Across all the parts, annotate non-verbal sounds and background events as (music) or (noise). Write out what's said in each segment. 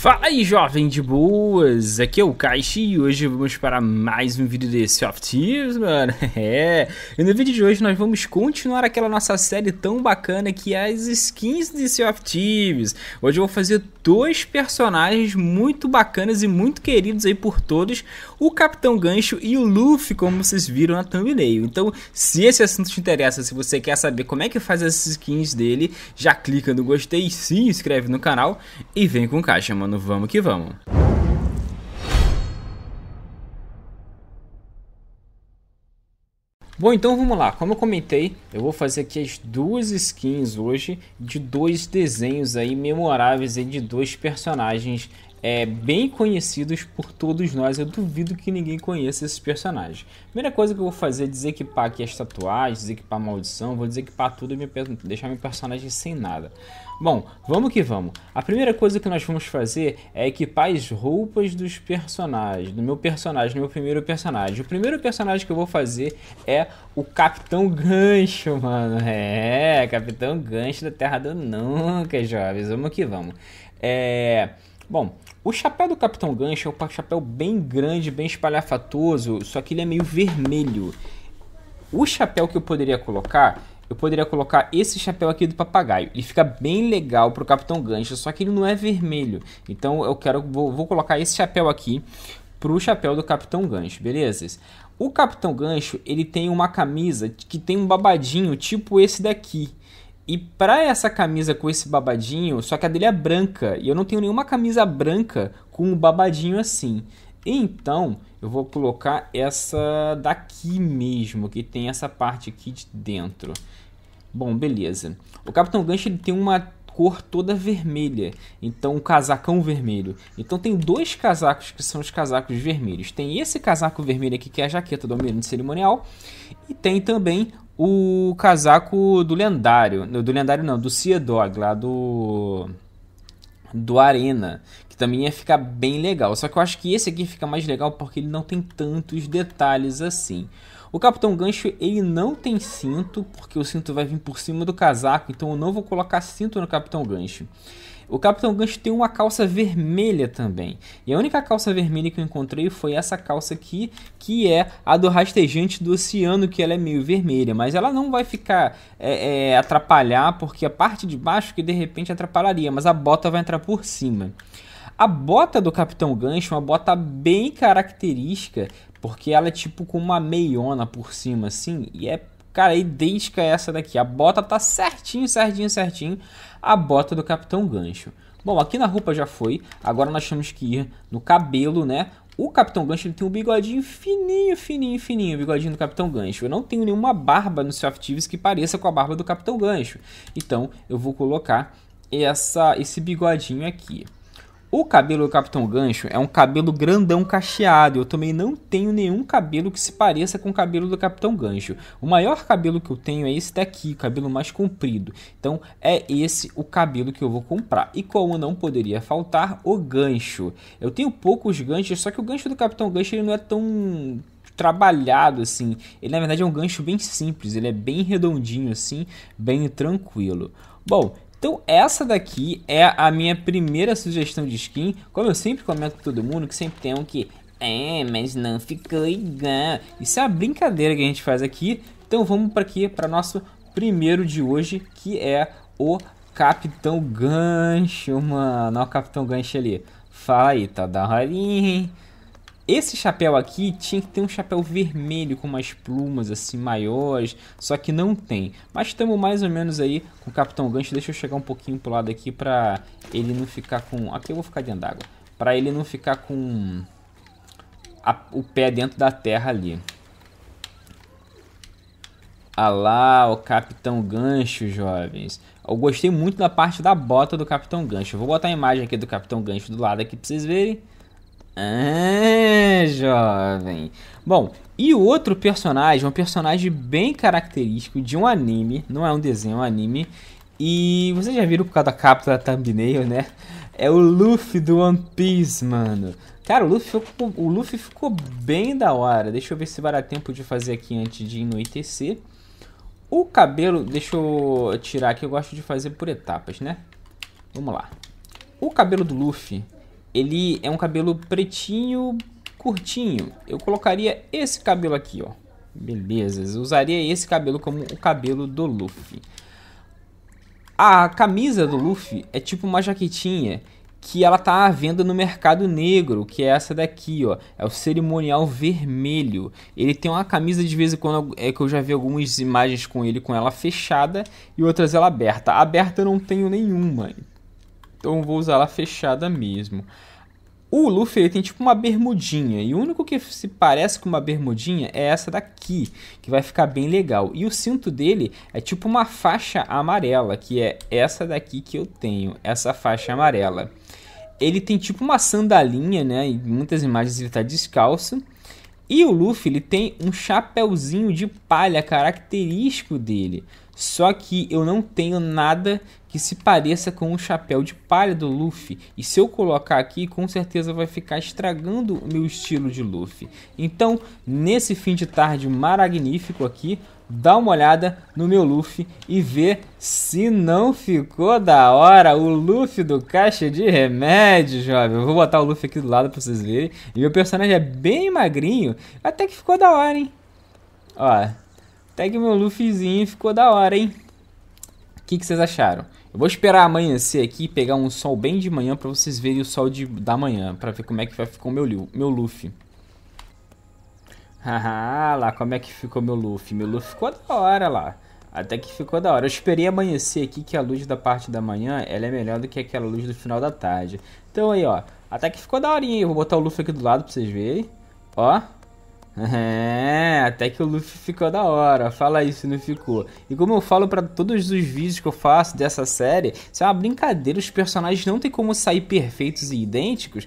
Fala aí jovem de boas, aqui é o Kaishi e hoje vamos para mais um vídeo de Soft mano, (laughs) é, e no vídeo de hoje nós vamos continuar aquela nossa série tão bacana que é as skins de Soft hoje eu vou fazer dois personagens muito bacanas e muito queridos aí por todos, o Capitão Gancho e o Luffy, como vocês viram na thumbnail, então se esse assunto te interessa, se você quer saber como é que faz essas skins dele, já clica no gostei, se inscreve no canal e vem com caixa, mano mano, vamos que vamos. Bom, então vamos lá. Como eu comentei, eu vou fazer aqui as duas skins hoje de dois desenhos aí memoráveis aí de dois personagens é, bem conhecidos por todos nós. Eu duvido que ninguém conheça esses personagens. Primeira coisa que eu vou fazer é desequipar aqui as tatuagens, desequipar a maldição, vou desequipar tudo e me, deixar meu personagem sem nada. Bom, vamos que vamos. A primeira coisa que nós vamos fazer é equipar as roupas dos personagens, do meu personagem, do meu primeiro personagem. O primeiro personagem que eu vou fazer é o Capitão Gancho, mano. (laughs) É, Capitão Gancho da Terra do Nunca, jovens. Vamos que vamos. É... Bom, o chapéu do Capitão Gancho é um chapéu bem grande, bem espalhafatoso, só que ele é meio vermelho. O chapéu que eu poderia colocar, eu poderia colocar esse chapéu aqui do papagaio. Ele fica bem legal pro Capitão Gancho, só que ele não é vermelho. Então eu quero vou, vou colocar esse chapéu aqui pro chapéu do Capitão Gancho, beleza? O Capitão Gancho, ele tem uma camisa que tem um babadinho tipo esse daqui. E para essa camisa com esse babadinho, só que a dele é branca. E eu não tenho nenhuma camisa branca com um babadinho assim. Então, eu vou colocar essa daqui mesmo, que tem essa parte aqui de dentro. Bom, beleza. O Capitão Gancho ele tem uma cor toda vermelha, então um casacão vermelho. Então tem dois casacos que são os casacos vermelhos. Tem esse casaco vermelho aqui que é a jaqueta do almirante cerimonial e tem também o casaco do lendário. Do lendário não, do Sea Dog, lá do. Do Arena. Que também ia ficar bem legal. Só que eu acho que esse aqui fica mais legal porque ele não tem tantos detalhes assim. O Capitão Gancho ele não tem cinto, porque o cinto vai vir por cima do casaco, então eu não vou colocar cinto no Capitão Gancho. O Capitão Gancho tem uma calça vermelha também. E a única calça vermelha que eu encontrei foi essa calça aqui, que é a do Rastejante do Oceano, que ela é meio vermelha. Mas ela não vai ficar é, é, atrapalhar, porque a parte de baixo que de repente atrapalharia, mas a bota vai entrar por cima. A bota do Capitão Gancho é uma bota bem característica, porque ela é tipo com uma meiona por cima assim, e é Cara, idêntica a é essa daqui. A bota tá certinho, certinho, certinho. A bota do Capitão Gancho. Bom, aqui na roupa já foi. Agora nós temos que ir no cabelo, né? O Capitão Gancho ele tem um bigodinho fininho, fininho, fininho, o bigodinho do Capitão Gancho. Eu não tenho nenhuma barba no Softives que pareça com a barba do Capitão Gancho. Então, eu vou colocar essa, esse bigodinho aqui. O cabelo do Capitão Gancho é um cabelo grandão cacheado. Eu também não tenho nenhum cabelo que se pareça com o cabelo do Capitão Gancho. O maior cabelo que eu tenho é esse daqui, cabelo mais comprido. Então é esse o cabelo que eu vou comprar. E como não poderia faltar, o gancho. Eu tenho poucos ganchos, só que o gancho do Capitão Gancho ele não é tão trabalhado assim. Ele na verdade é um gancho bem simples, ele é bem redondinho assim, bem tranquilo. Bom, então essa daqui é a minha primeira sugestão de skin, como eu sempre comento com todo mundo, que sempre tem um que é, mas não fica legal. Isso é a brincadeira que a gente faz aqui. Então vamos para aqui, para nosso primeiro de hoje, que é o Capitão Gancho, mano. Olha o Capitão Gancho ali. Fala aí, tá da hora, hein? Esse chapéu aqui tinha que ter um chapéu vermelho com umas plumas assim maiores, só que não tem. Mas estamos mais ou menos aí com o Capitão Gancho. Deixa eu chegar um pouquinho pro lado aqui pra ele não ficar com... Aqui eu vou ficar dentro d'água. Pra ele não ficar com a... o pé dentro da terra ali. Ah lá, o Capitão Gancho, jovens. Eu gostei muito da parte da bota do Capitão Gancho. Eu vou botar a imagem aqui do Capitão Gancho do lado aqui pra vocês verem. Ah, jovem. Bom, e o outro personagem, um personagem bem característico de um anime, não é um desenho, é um anime. E vocês já viram por causa da capa da thumbnail, né? É o Luffy do One Piece, mano. Cara, o Luffy, ficou, o Luffy ficou bem da hora. Deixa eu ver se vai dar tempo de fazer aqui antes de anoitecer. O cabelo, deixa eu tirar aqui, eu gosto de fazer por etapas, né? Vamos lá. O cabelo do Luffy ele é um cabelo pretinho, curtinho. Eu colocaria esse cabelo aqui, ó. Beleza, eu usaria esse cabelo como o cabelo do Luffy. A camisa do Luffy é tipo uma jaquetinha que ela tá à venda no mercado negro, que é essa daqui, ó. É o cerimonial vermelho. Ele tem uma camisa de vez em quando é que eu já vi algumas imagens com ele com ela fechada e outras ela aberta. Aberta eu não tenho nenhuma. Então vou usar ela fechada mesmo. O Luffy ele tem tipo uma bermudinha, e o único que se parece com uma bermudinha é essa daqui, que vai ficar bem legal. E o cinto dele é tipo uma faixa amarela, que é essa daqui que eu tenho, essa faixa amarela. Ele tem tipo uma sandalinha, né? Em muitas imagens ele tá descalço. E o Luffy ele tem um chapéuzinho de palha característico dele. Só que eu não tenho nada que se pareça com o chapéu de palha do Luffy, e se eu colocar aqui, com certeza vai ficar estragando o meu estilo de Luffy. Então, nesse fim de tarde magnífico aqui, dá uma olhada no meu Luffy e vê se não ficou da hora o Luffy do caixa de remédio, jovem. Eu vou botar o Luffy aqui do lado para vocês verem. E meu personagem é bem magrinho, até que ficou da hora, hein? Ó, até que meu Luffyzinho ficou da hora, hein? O que, que vocês acharam? Eu vou esperar amanhecer aqui, e pegar um sol bem de manhã pra vocês verem o sol de, da manhã, pra ver como é que vai ficar o meu, meu Luffy. (laughs) Haha, lá como é que ficou meu Luffy. Meu Luffy ficou da hora lá. Até que ficou da hora. Eu esperei amanhecer aqui que a luz da parte da manhã ela é melhor do que aquela luz do final da tarde. Então aí, ó. Até que ficou da horinha. Eu vou botar o Luffy aqui do lado pra vocês verem. Ó. (laughs) É, até que o Luffy ficou da hora. Fala isso, não ficou. E como eu falo para todos os vídeos que eu faço dessa série, isso é uma brincadeira. Os personagens não tem como sair perfeitos e idênticos,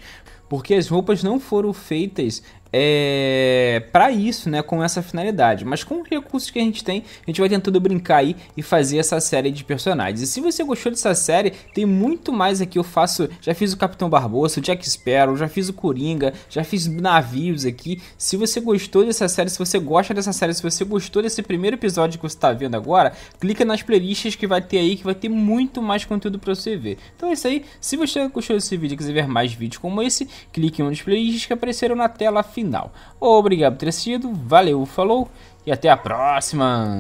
porque as roupas não foram feitas é, para isso, né, com essa finalidade. Mas com os recursos que a gente tem, a gente vai tentando brincar aí e fazer essa série de personagens. E se você gostou dessa série, tem muito mais aqui. Eu faço, já fiz o Capitão Barbosa, o Jack Sparrow, já fiz o Coringa, já fiz navios aqui. Se você gostou dessa série, se você gosta dessa série, se você gostou desse primeiro episódio que você está vendo agora, clica nas playlists que vai ter aí, que vai ter muito mais conteúdo para você ver. Então é isso aí. Se você gostou desse vídeo e quiser ver mais vídeos como esse, clique em um dos playlists que apareceram na tela final. Obrigado por ter assistido, valeu, falou e até a próxima!